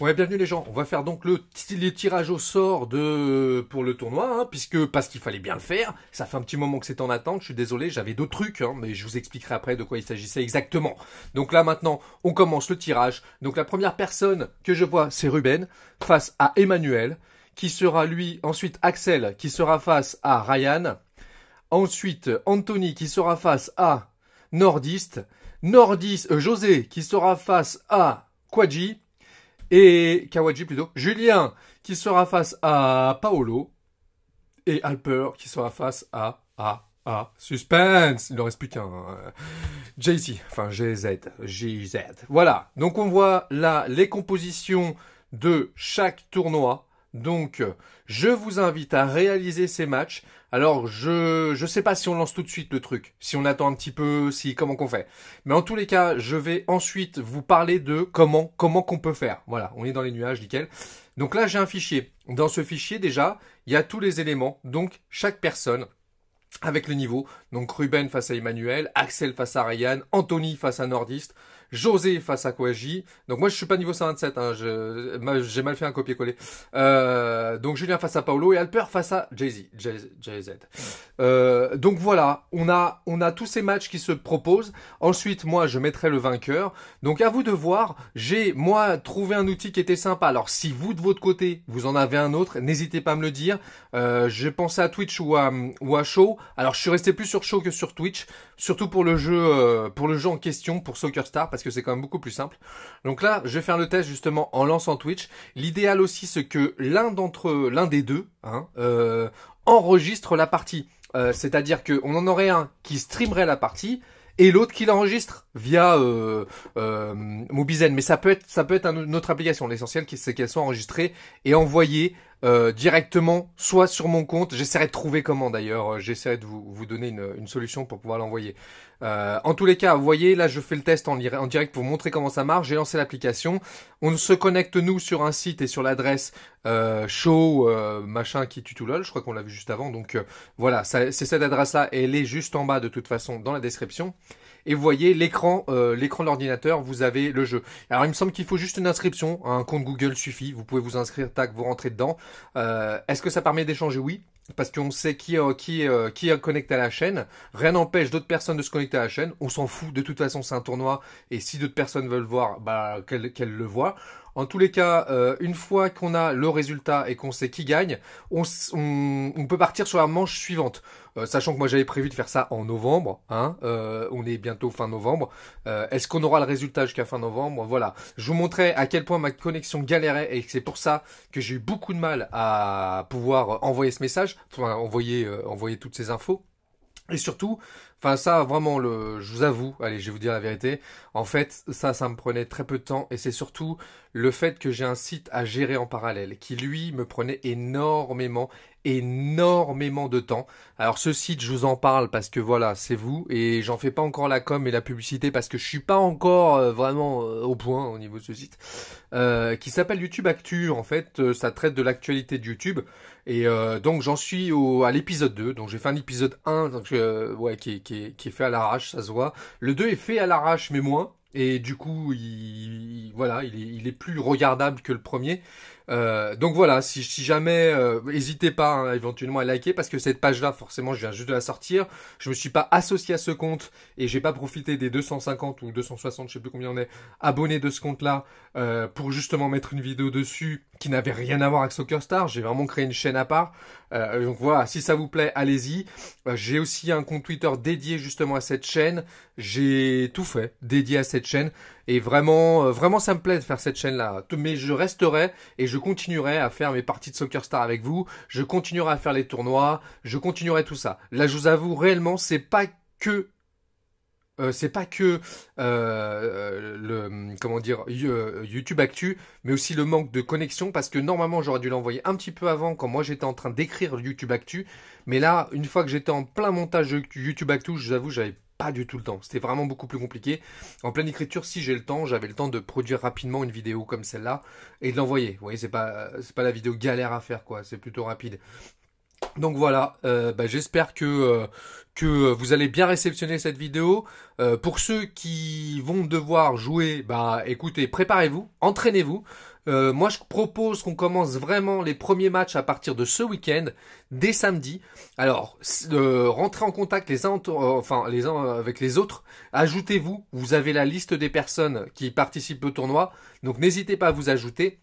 Ouais, bienvenue les gens. On va faire donc le, tirage au sort de pour le tournoi, hein, puisque parce qu'il fallait bien le faire. Ça fait un petit moment que c'est en attente. Je suis désolé, j'avais d'autres trucs, hein, mais je vous expliquerai après de quoi il s'agissait exactement. Donc là maintenant, on commence le tirage. Donc la première personne que je vois, c'est Ruben face à Emmanuel, qui sera lui ensuite Axel, qui sera face à Ryan, ensuite Anthony, qui sera face à Nordiste, Nordiste euh, José, qui sera face à Quadji et Kawaji plutôt, Julien qui sera face à Paolo et Alper qui sera face à à à suspense. Il ne reste plus qu'un. Euh, JC, enfin GZ, JZ. Voilà. Donc on voit là les compositions de chaque tournoi. Donc, je vous invite à réaliser ces matchs. Alors, je je sais pas si on lance tout de suite le truc, si on attend un petit peu, si comment qu'on fait. Mais en tous les cas, je vais ensuite vous parler de comment comment qu'on peut faire. Voilà, on est dans les nuages, nickel. Donc là, j'ai un fichier. Dans ce fichier, déjà, il y a tous les éléments. Donc, chaque personne avec le niveau. Donc, Ruben face à Emmanuel, Axel face à Ryan, Anthony face à Nordiste. José face à Kwaji, Donc moi je suis pas niveau 127, hein. j'ai mal fait un copier-coller. Euh, donc Julien face à Paolo et Alper face à Jay-Z. Euh, donc voilà, on a, on a tous ces matchs qui se proposent. Ensuite moi je mettrai le vainqueur. Donc à vous de voir, j'ai moi trouvé un outil qui était sympa. Alors si vous de votre côté vous en avez un autre, n'hésitez pas à me le dire. Euh, j'ai pensé à Twitch ou à, ou Show. Alors je suis resté plus sur Show que sur Twitch, surtout pour le jeu, euh, pour le jeu en question, pour Soccer Star, parce que c'est quand même beaucoup plus simple. Donc là, je vais faire le test justement en lançant Twitch. L'idéal aussi, c'est que l'un d'entre l'un des deux hein, euh, enregistre la partie. Euh, c'est-à-dire qu'on en aurait un qui streamerait la partie et l'autre qui l'enregistre via euh, euh MobiZen. Mais ça peut être, ça peut être une autre application. L'essentiel, c'est qu'elle soit enregistrée et envoyée euh, directement, soit sur mon compte. J'essaierai de trouver comment d'ailleurs. Euh, j'essaierai de vous, vous donner une, une, solution pour pouvoir l'envoyer. Euh, en tous les cas, vous voyez, là je fais le test en, en direct pour vous montrer comment ça marche. J'ai lancé l'application. On se connecte nous sur un site et sur l'adresse show machin qui lol. Je crois qu'on l'a vu juste avant. Donc voilà, c'est cette adresse-là elle est juste en bas de toute façon dans la description et vous voyez l'écran, euh, l'écran de l'ordinateur, vous avez le jeu. Alors il me semble qu'il faut juste une inscription, un compte Google suffit, vous pouvez vous inscrire, tac, vous rentrez dedans. Euh, est-ce que ça permet d'échanger Oui. Parce qu'on sait qui, euh, qui, qui est connecté à la chaîne. Rien n'empêche d'autres personnes de se connecter à la chaîne. On s'en fout. De toute façon, c'est un tournoi. Et si d'autres personnes veulent voir, bah, qu'elles le voient. En tous les cas, euh, une fois qu'on a le résultat et qu'on sait qui gagne, on, peut partir sur la manche suivante. Euh, sachant que moi j'avais prévu de faire ça en novembre, hein, euh, on est bientôt fin novembre. Est-ce qu'on aura le résultat jusqu'à fin novembre Voilà. Je vous montrais à quel point ma connexion galérait et c'est pour ça que j'ai eu beaucoup de mal à pouvoir envoyer ce message, enfin, envoyer, envoyer toutes ces infos. Et surtout, Enfin, ça, vraiment, le, je vous avoue, allez, je vais vous dire la vérité. En fait, ça, ça me prenait très peu de temps. Et c'est surtout le fait que j'ai un site à gérer en parallèle, qui lui me prenait énormément, énormément de temps. Alors ce site, je vous en parle parce que voilà, c'est vous et j'en fais pas encore la com et la publicité parce que je suis pas encore euh, vraiment euh, au point au niveau de ce site, euh, qui s'appelle YouTube Actu. En fait, ça traite de l'actualité de YouTube et donc j'en suis au, à l'épisode 2. Donc j'ai fait un épisode 1 donc, ouais, qui qui est, fait à l'arrache, ça se voit. Le 2 est fait à l'arrache, mais moins. Et du coup, il, voilà, est, il est, plus regardable que le premier. Euh, donc voilà, si, jamais, n'hésitez euh, pas hein, éventuellement à liker parce que cette page-là, forcément, je viens juste de la sortir. Je me suis pas associé à ce compte et j'ai pas profité des 250 ou 260, je sais plus combien on est, abonnés de ce compte-là euh, pour justement mettre une vidéo dessus qui n'avait rien à voir avec Soccer Star. J'ai vraiment créé une chaîne à part. donc voilà, si ça vous plaît, allez-y. j'ai aussi un compte Twitter dédié justement à cette chaîne. J'ai tout fait dédié à cette chaîne et vraiment, euh, vraiment, ça me plaît de faire cette chaîne-là. Mais je resterai et je continuerai à faire mes parties de Soccer Star avec vous. Je continuerai à faire les tournois. Je continuerai tout ça. Là, je vous avoue, réellement, c'est pas que euh, c'est pas que euh, le comment dire YouTube Actu, mais aussi le manque de connexion parce que normalement j'aurais dû l'envoyer un petit peu avant quand moi j'étais en train d'écrire YouTube Actu, mais là une fois que j'étais en plein montage de YouTube Actu, je vous avoue j'avais pas du tout le temps. C'était vraiment beaucoup plus compliqué. En pleine écriture, si j'ai le temps, j'avais le temps de produire rapidement une vidéo comme celle-là et de l'envoyer. Vous voyez, c'est pas, euh, c'est pas la vidéo galère à faire, quoi. C'est plutôt rapide. Donc voilà, euh, bah, j'espère que, euh, que vous allez bien réceptionner cette vidéo. pour ceux qui vont devoir jouer, bah écoutez, préparez-vous, entraînez-vous. Euh, moi, je propose qu'on commence vraiment les premiers matchs à partir de ce week-end, dès samedi. Alors, euh, rentrez en contact les euh, enfin les uns avec les autres. Ajoutez-vous. Vous avez la liste des personnes qui participent au tournoi, donc n'hésitez pas à vous ajouter.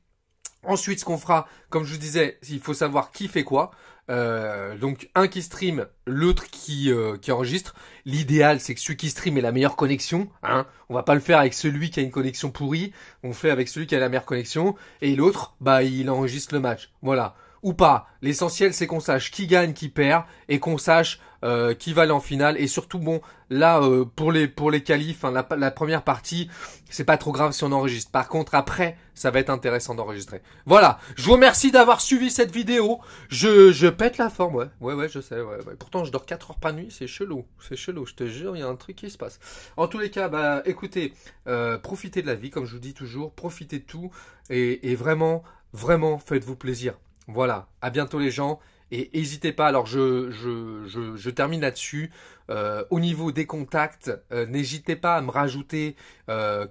Ensuite, ce qu'on fera, comme je vous disais, il faut savoir qui fait quoi. Euh, donc un qui stream, l'autre qui, euh, qui enregistre. L'idéal, c'est que celui qui stream ait la meilleure connexion. Hein. On va pas le faire avec celui qui a une connexion pourrie. On fait avec celui qui a la meilleure connexion. Et l'autre, bah, il enregistre le match. Voilà ou pas. L'essentiel, c'est qu'on sache qui gagne, qui perd, et qu'on sache euh, qui va aller en finale. Et surtout, bon, là, euh, pour les pour les qualifs, hein, la, première partie, c'est pas trop grave si on enregistre. Par contre, après, ça va être intéressant d'enregistrer. Voilà, je vous remercie d'avoir suivi cette vidéo. Je, je pète la forme, ouais. Ouais, ouais, je sais. Ouais, Pourtant, je dors 4 heures par nuit, c'est chelou. C'est chelou, je te jure, il y a un truc qui se passe. En tous les cas, bah, écoutez, euh, profitez de la vie, comme je vous dis toujours. Profitez de tout. et, et vraiment, vraiment, faites-vous plaisir. Voilà, à bientôt les gens. Et n'hésitez pas, alors je, je, je, termine là-dessus. Euh, au niveau des contacts, euh, n'hésitez pas à me rajouter euh,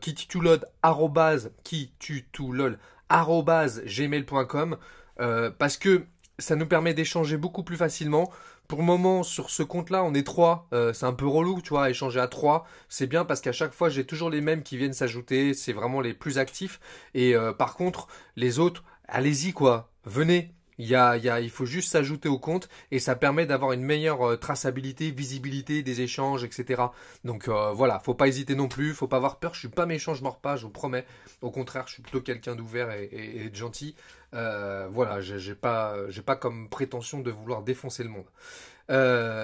euh, parce que ça nous permet d'échanger beaucoup plus facilement. Pour le moment, sur ce compte-là, on est trois. c'est un peu relou, tu vois, échanger à trois. C'est bien parce qu'à chaque fois, j'ai toujours les mêmes qui viennent s'ajouter. C'est vraiment les plus actifs. Et par contre, les autres, allez-y quoi, venez. Il, y il, faut juste s'ajouter au compte et ça permet d'avoir une meilleure euh, traçabilité, visibilité des échanges, etc. Donc euh, voilà, faut pas hésiter non plus, faut pas avoir peur. Je suis pas méchant, je mords pas, je vous promets. Au contraire, je suis plutôt quelqu'un d'ouvert et, de gentil. Euh, voilà, j'ai pas, pas comme prétention de vouloir défoncer le monde.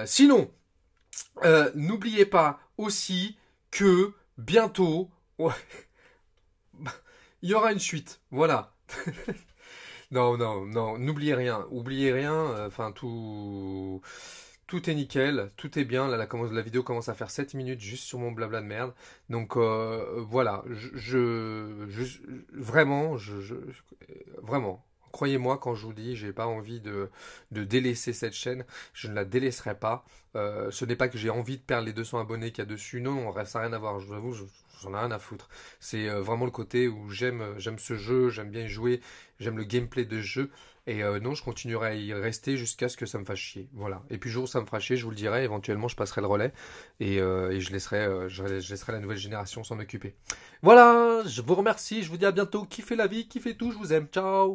sinon, n'oubliez pas aussi que bientôt, il y aura une suite. Voilà. Non, non, non, n'oubliez rien, oubliez rien, euh, enfin tout... Tout est nickel, tout est bien. Là, la, la, vidéo commence à faire 7 minutes juste sur mon blabla de merde. Donc euh, voilà, je, je, je, vraiment, je, je vraiment, croyez-moi quand je vous dis, j'ai pas envie de, délaisser cette chaîne, je ne la délaisserai pas. Euh, ce n'est pas que j'ai envie de perdre les 200 abonnés qu'il y a dessus, non, reste à rien à voir, je vous avoue, j'en ai rien à foutre. C'est euh, vraiment le côté où j'aime euh, j'aime ce jeu, j'aime bien y jouer, j'aime le gameplay de ce jeu, et non, je continuerai à y rester jusqu'à ce que ça me fasse chier. Voilà. Et puis, jour où ça me fera chier, je vous le dirai, éventuellement, je passerai le relais, et, je, laisserai, je laisserai la nouvelle génération s'en occuper. Voilà, je vous remercie, je vous dis à bientôt, kiffez la vie, kiffez tout, je vous aime, ciao